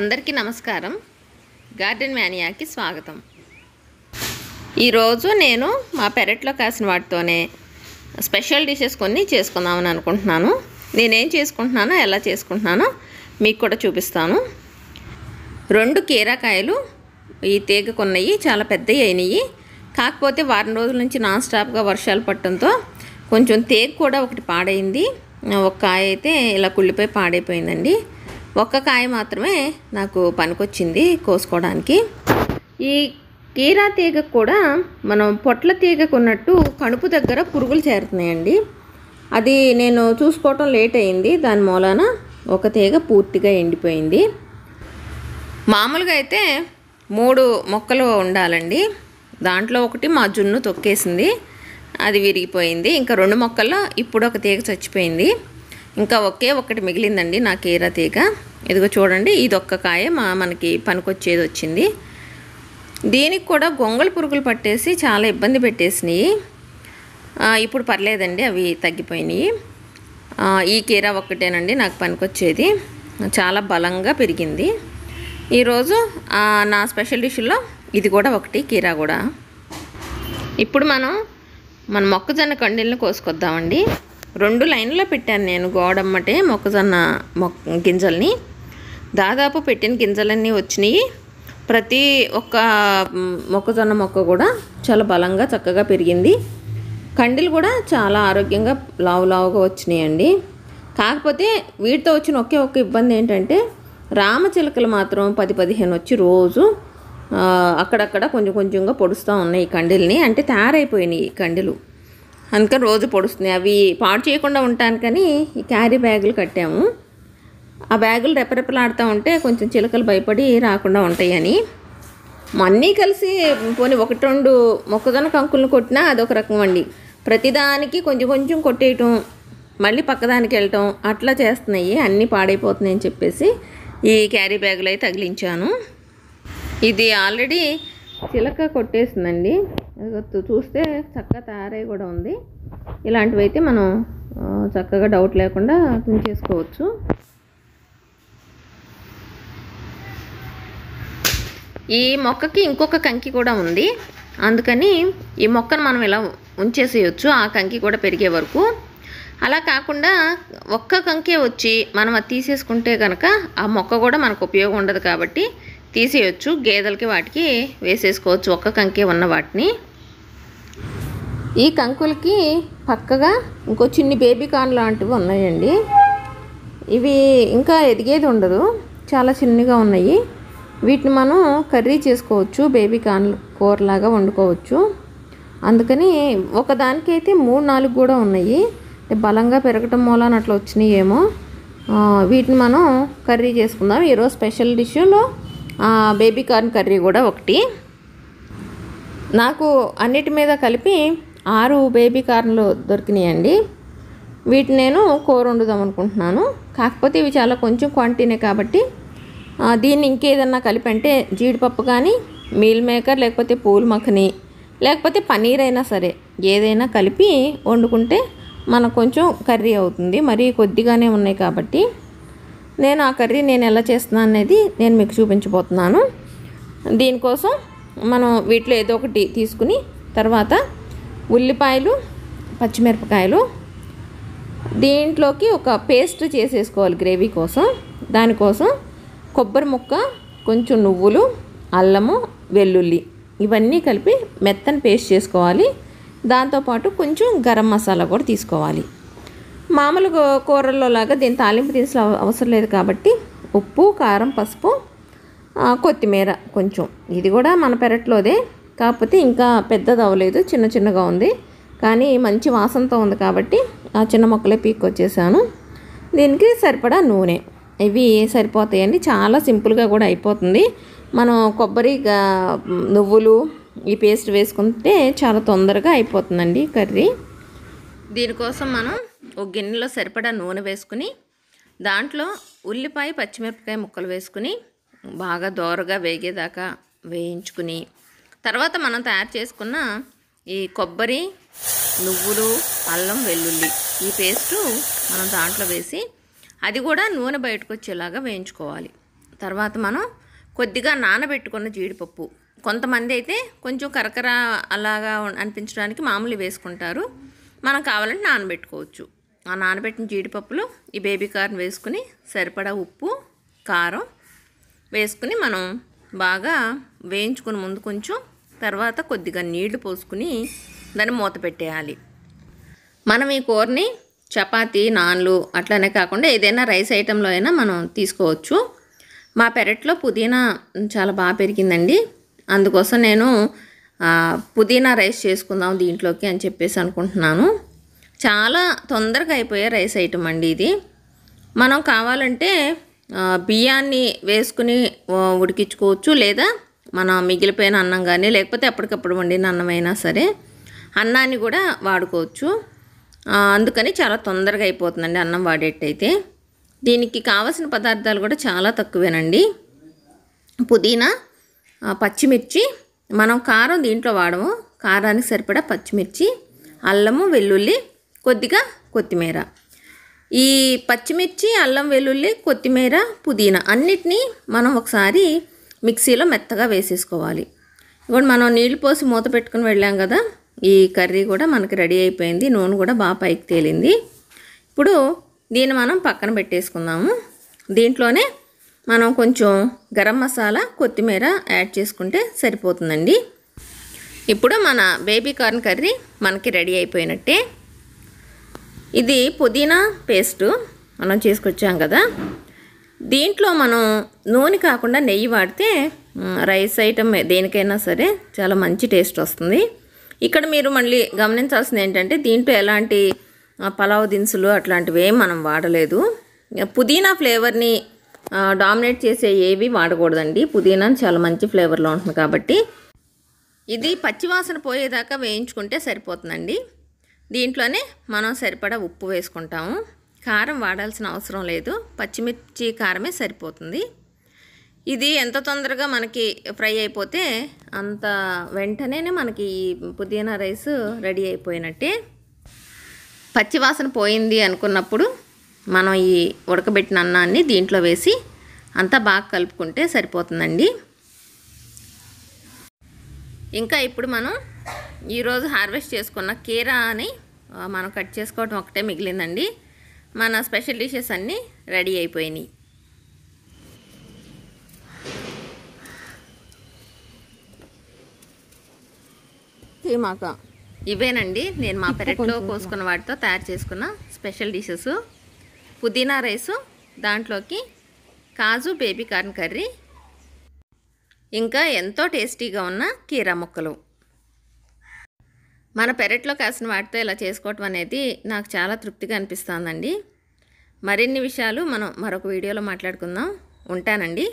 అందరికీ నమస్కారం గార్డెన్ మ్యానియాకి స్వాగతం ఈరోజు నేను మా పెరట్లో కాసిన వాటితోనే స్పెషల్ డిషెస్ కొన్ని చేసుకుందామని అనుకుంటున్నాను నేనేం చేసుకుంటున్నానో ఎలా చేసుకుంటున్నానో మీకు కూడా చూపిస్తాను రెండు కీరాకాయలు ఈ తీగకున్నవి చాలా పెద్దవి అయినాయి కాకపోతే వారం రోజుల నుంచి నాన్ స్టాప్గా వర్షాలు పట్టడంతో కొంచెం తేగ కూడా ఒకటి పాడైంది ఒక కాయ అయితే ఇలా కుళ్ళిపోయి పాడైపోయిందండి ఒక్క కాయ మాత్రమే నాకు పనికొచ్చింది కోసుకోవడానికి ఈ కీరా తీగకు కూడా మనం పొట్ల తీగకు ఉన్నట్టు కణుపు దగ్గర పురుగులు చేరుతున్నాయండి అది నేను చూసుకోవటం లేట్ అయింది దాని మూలాన ఒక తీగ పూర్తిగా ఎండిపోయింది మామూలుగా అయితే మూడు మొక్కలు ఉండాలండి దాంట్లో ఒకటి మా జున్ను తొక్కేసింది అది విరిగిపోయింది ఇంకా రెండు మొక్కల్లో ఇప్పుడు ఒక తీగ చచ్చిపోయింది ఇంకా ఒకే ఒక్కటి మిగిలిందండి నా కీరా తీగ ఇదిగో చూడండి ఇది ఒక్క కాయ మా మనకి పనికొచ్చేది వచ్చింది దీనికి కూడా గొంగళ పురుగులు పట్టేసి చాలా ఇబ్బంది పెట్టేసినాయి ఇప్పుడు పర్లేదండి అవి తగ్గిపోయినాయి ఈ కీర ఒక్కటేనండి నాకు పనికొచ్చేది చాలా బలంగా పెరిగింది ఈరోజు నా స్పెషల్ డిష్లో ఇది కూడా ఒకటి కీర కూడా ఇప్పుడు మనం మన మొక్కజొన్న కండీలను కోసుకొద్దామండి రెండు లైన్లో పెట్టాను నేను గోడమ్మటే మొక్కజొన్న మొక్క గింజల్ని దాదాపు పెట్టిన గింజలన్నీ వచ్చినాయి ప్రతి ఒక్క మొక్కజొన్న మొక్క కూడా చాలా బలంగా చక్కగా పెరిగింది కండిలు కూడా చాలా ఆరోగ్యంగా లావు లావుగా వచ్చినాయండి కాకపోతే వీటితో వచ్చిన ఒకే ఒక్క ఇబ్బంది ఏంటంటే రామచిలకలు మాత్రం పది పదిహేను వచ్చి రోజు అక్కడక్కడ కొంచెం కొంచెంగా పొడుస్తూ ఉన్నాయి కండిల్ని అంటే తయారైపోయినాయి కండిలు అందుకని రోజు పొడుస్తున్నాయి అవి పాడు చేయకుండా ఉంటాను కానీ ఈ క్యారీ బ్యాగులు కట్టాము ఆ బ్యాగులు రెపరెపలాడుతూ ఉంటే కొంచెం చిలకలు భయపడి రాకుండా ఉంటాయని అన్నీ కలిసి పోనీ ఒకటి రెండు మొక్కజొన్న కంకులను కొట్టినా అది ఒక రకం అండి ప్రతిదానికి కొంచెం కొంచెం కొట్టేయటం మళ్ళీ పక్కదానికి వెళ్ళటం అట్లా చేస్తున్నాయి అన్నీ పాడైపోతున్నాయి అని చెప్పేసి ఈ క్యారీ బ్యాగులు అయితే తగిలించాను ఇది ఆల్రెడీ చిలక కొట్టేసిందండి చూస్తే చక్కగా తయారై కూడా ఉంది ఇలాంటివి అయితే మనం చక్కగా డౌట్ లేకుండా తుంచేసుకోవచ్చు ఈ మొక్కకి ఇంకొక కంకి కూడా ఉంది అందుకని ఈ మొక్కను మనం ఇలా ఉంచేసేయచ్చు ఆ కంకి కూడా పెరిగే వరకు అలా కాకుండా ఒక్క కంకే వచ్చి మనం అది తీసేసుకుంటే కనుక ఆ మొక్క కూడా మనకు ఉపయోగం ఉండదు కాబట్టి తీసేయచ్చు గేదెలకి వాటికి వేసేసుకోవచ్చు ఒక్క కంకే ఉన్న వాటిని ఈ కంకులకి పక్కగా ఇంకో చిన్ని బేబీ కార్న్ లాంటివి ఉన్నాయండి ఇవి ఇంకా ఎదిగేది ఉండదు చాలా చిన్నగా ఉన్నాయి వీటిని మనం కర్రీ చేసుకోవచ్చు బేబీ కార్న్ కూరలాగా వండుకోవచ్చు అందుకని ఒకదానికైతే మూడు నాలుగు కూడా ఉన్నాయి బలంగా పెరగటం మూలాన అట్లా వచ్చినాయి ఏమో వీటిని మనం కర్రీ చేసుకుందాం ఈరోజు స్పెషల్ డిష్లో బేబీ కార్న్ కర్రీ కూడా ఒకటి నాకు అన్నిటి మీద కలిపి ఆరు బేబీ కార్న్లు దొరికినాయండి వీటిని నేను కూర వండుదాం అనుకుంటున్నాను కాకపోతే ఇవి చాలా కొంచెం క్వాంటిటీనే కాబట్టి దీన్ని ఇంకేదన్నా కలిపి అంటే జీడిపప్పు కానీ మీల్ మేకర్ లేకపోతే పూలు మఖని లేకపోతే పనీర్ అయినా సరే ఏదైనా కలిపి వండుకుంటే మనకు కొంచెం కర్రీ అవుతుంది మరి కొద్దిగానే ఉన్నాయి కాబట్టి నేను ఆ కర్రీ నేను ఎలా చేస్తున్నాను అనేది నేను మీకు చూపించబోతున్నాను దీనికోసం మనం వీటిలో ఏదో ఒకటి తీసుకుని తర్వాత ఉల్లిపాయలు పచ్చిమిరపకాయలు దీంట్లోకి ఒక పేస్ట్ చేసేసుకోవాలి గ్రేవీ కోసం దానికోసం కొబ్బరి ముక్క కొంచెం నువ్వులు అల్లము వెల్లుల్లి ఇవన్నీ కలిపి మెత్తని పేస్ట్ చేసుకోవాలి దాంతోపాటు కొంచెం గరం మసాలా కూడా తీసుకోవాలి మామూలు కూరల్లో లాగా దీని తాలింపు దినుసులు అవసరం లేదు కాబట్టి ఉప్పు కారం పసుపు కొత్తిమీర కొంచెం ఇది కూడా మన పెరట్లోదే కాకపోతే ఇంకా పెద్దది అవ్వలేదు చిన్న చిన్నగా ఉంది కానీ మంచి వాసనతో ఉంది కాబట్టి ఆ చిన్న మొక్కలే పీక్కొచ్చేసాను దీనికి సరిపడా నూనె ఇవి సరిపోతాయండి చాలా సింపుల్గా కూడా అయిపోతుంది మనం కొబ్బరి నువ్వులు ఈ పేస్ట్ వేసుకుంటే చాలా తొందరగా అయిపోతుందండి కర్రీ దీనికోసం మనం ఒక గిన్నెలో సరిపడా నూనె వేసుకుని దాంట్లో ఉల్లిపాయ పచ్చిమిరపకాయ ముక్కలు వేసుకుని బాగా దోరగా వేగేదాకా వేయించుకుని తర్వాత మనం తయారు చేసుకున్న ఈ కొబ్బరి నువ్వులు అల్లం వెల్లుల్లి ఈ పేస్టు మనం దాంట్లో వేసి అది కూడా నూనె బయటకు వచ్చేలాగా వేయించుకోవాలి తర్వాత మనం కొద్దిగా నానబెట్టుకున్న జీడిపప్పు కొంతమంది అయితే కొంచెం కరకర అలాగా అనిపించడానికి మామూలు వేసుకుంటారు మనం కావాలంటే నానబెట్టుకోవచ్చు ఆ నానబెట్టిన జీడిపప్పులు ఈ బేబీ కార్న్ వేసుకుని సరిపడా ఉప్పు కారం వేసుకుని మనం బాగా వేయించుకుని ముందు కొంచెం తర్వాత కొద్దిగా నీళ్లు పోసుకుని దాన్ని మూత పెట్టేయాలి మనం ఈ కూరని చపాతీ నాన్లు అట్లనే కాకుండా ఏదైనా రైస్ ఐటెంలో అయినా మనం తీసుకోవచ్చు మా పెరట్లో పుదీనా చాలా బాగా పెరిగిందండి అందుకోసం నేను పుదీనా రైస్ చేసుకుందాం దీంట్లోకి అని చెప్పేసి అనుకుంటున్నాను చాలా తొందరగా అయిపోయే రైస్ ఐటమ్ అండి ఇది మనం కావాలంటే బియ్యాన్ని వేసుకుని ఉడికించుకోవచ్చు లేదా మన మిగిలిపోయిన అన్నం కానీ లేకపోతే అప్పటికప్పుడు వండిన అన్నమైనా సరే అన్నాన్ని కూడా వాడుకోవచ్చు అందుకని చాలా తొందరగా అయిపోతుందండి అన్నం వాడేటైతే దీనికి కావలసిన పదార్థాలు కూడా చాలా తక్కువేనండి పుదీనా పచ్చిమిర్చి మనం కారం దీంట్లో వాడము కారానికి సరిపడా పచ్చిమిర్చి అల్లము వెల్లుల్లి కొద్దిగా కొత్తిమీర ఈ పచ్చిమిర్చి అల్లం వెల్లుల్లి కొత్తిమీర పుదీనా అన్నిటినీ మనం ఒకసారి మిక్సీలో మెత్తగా వేసేసుకోవాలి ఇప్పుడు మనం నీళ్ళు పోసి మూత పెట్టుకుని వెళ్ళాం కదా ఈ కర్రీ కూడా మనకి రెడీ అయిపోయింది నూనె కూడా బాగా పైకి తేలింది ఇప్పుడు దీన్ని మనం పక్కన పెట్టేసుకుందాము దీంట్లోనే మనం కొంచెం గరం మసాలా కొత్తిమీర యాడ్ చేసుకుంటే సరిపోతుందండి ఇప్పుడు మన బేబీ కార్న్ కర్రీ మనకి రెడీ అయిపోయినట్టే ఇది పుదీనా పేస్టు మనం చేసుకొచ్చాం కదా దీంట్లో మనం నూనె కాకుండా నెయ్యి వాడితే రైస్ ఐటమ్ దేనికైనా సరే చాలా మంచి టేస్ట్ వస్తుంది ఇక్కడ మీరు మళ్ళీ గమనించాల్సింది ఏంటంటే దీంట్లో ఎలాంటి పలావ్ దినుసులు అట్లాంటివి ఏం మనం వాడలేదు పుదీనా ఫ్లేవర్ని డామినేట్ చేసే ఏవి వాడకూడదండి పుదీనా చాలా మంచి ఫ్లేవర్లో ఉంటుంది కాబట్టి ఇది పచ్చివాసన పోయేదాకా వేయించుకుంటే సరిపోతుందండి దీంట్లోనే మనం సరిపడా ఉప్పు వేసుకుంటాము కారం వాడాల్సిన అవసరం లేదు పచ్చిమిర్చి కారమే సరిపోతుంది ఇది ఎంత తొందరగా మనకి ఫ్రై అయిపోతే అంత వెంటనే మనకి ఈ పుదీనా రైస్ రెడీ అయిపోయినట్టే పచ్చివాసన పోయింది అనుకున్నప్పుడు మనం ఈ ఉడకబెట్టిన అన్నాన్ని దీంట్లో వేసి అంతా బాగా కలుపుకుంటే సరిపోతుందండి ఇంకా ఇప్పుడు మనం ఈరోజు హార్వెస్ట్ చేసుకున్న కీరా అని మనం కట్ చేసుకోవటం ఒకటే మిగిలిందండి మన స్పెషల్ డిషెస్ అన్నీ రెడీ అయిపోయినాయి మాక ఇవేనండి నేను మా పెరట్లో కోసుకున్న వాటితో తయారు చేసుకున్న స్పెషల్ డిషెస్ పుదీనా రైసు దాంట్లోకి కాజు బేబీ కార్న్ కర్రీ ఇంకా ఎంతో టేస్టీగా ఉన్న కీరా ముక్కలు మన పెరట్లో కాసిన వాటితో ఇలా చేసుకోవటం అనేది నాకు చాలా తృప్తిగా అనిపిస్తుందండి మరిన్ని విషయాలు మనం మరొక వీడియోలో మాట్లాడుకుందాం ఉంటానండి